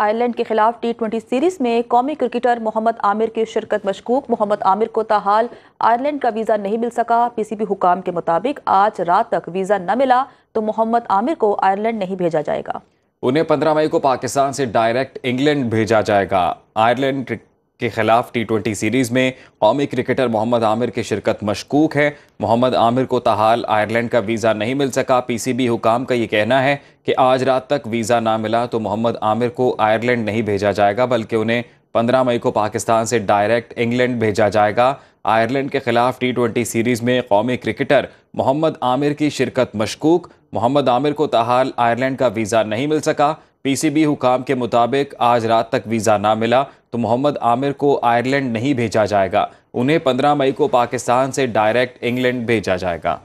Ireland के खिलाफ T twenty series में कौमी क्रिकेटर मोहम्मद आमिर की शिरकत मशकूक मोहम्मद आमिर को ताहाल आयरलैंड का वीज़ा नहीं मिल सका पीसीबी हुकाम के मुताबिक आज रात तक वीज़ा न मिला तो मोहम्मद आमिर को आयरलैंड नहीं भेजा जाएगा उन्हें पंद्रह मई को पाकिस्तान से डायरेक्ट इंग्लैंड भेजा जाएगा आयरलैंड के खिलाफ टी ट्वेंटी सीरीज़ में कौमी क्रिकेटर मोहम्मद आमिर की शिरकत मशकूक है मोहम्मद आमिर को तहाल आयरलैंड का वीज़ा नहीं मिल सका पी सी बी हुकाम का ये कहना है कि आज रात तक वीज़ा ना मिला तो मोहम्मद आमिर को आयरलैंड नहीं भेजा जाएगा बल्कि उन्हें पंद्रह मई को पाकिस्तान से डायरेक्ट इंग्लैंड भेजा जाएगा आयरलैंड के खिलाफ टी ट्वेंटी सीरीज़ में कौमी क्रिकेटर मोहम्मद आमिर की शिरकत मशकूक मोहम्मद आमिर को तहाल आयरलैंड का वीज़ा नहीं मिल सका पीसीबी हुकाम के मुताबिक आज रात तक वीज़ा ना मिला तो मोहम्मद आमिर को आयरलैंड नहीं भेजा जाएगा उन्हें 15 मई को पाकिस्तान से डायरेक्ट इंग्लैंड भेजा जाएगा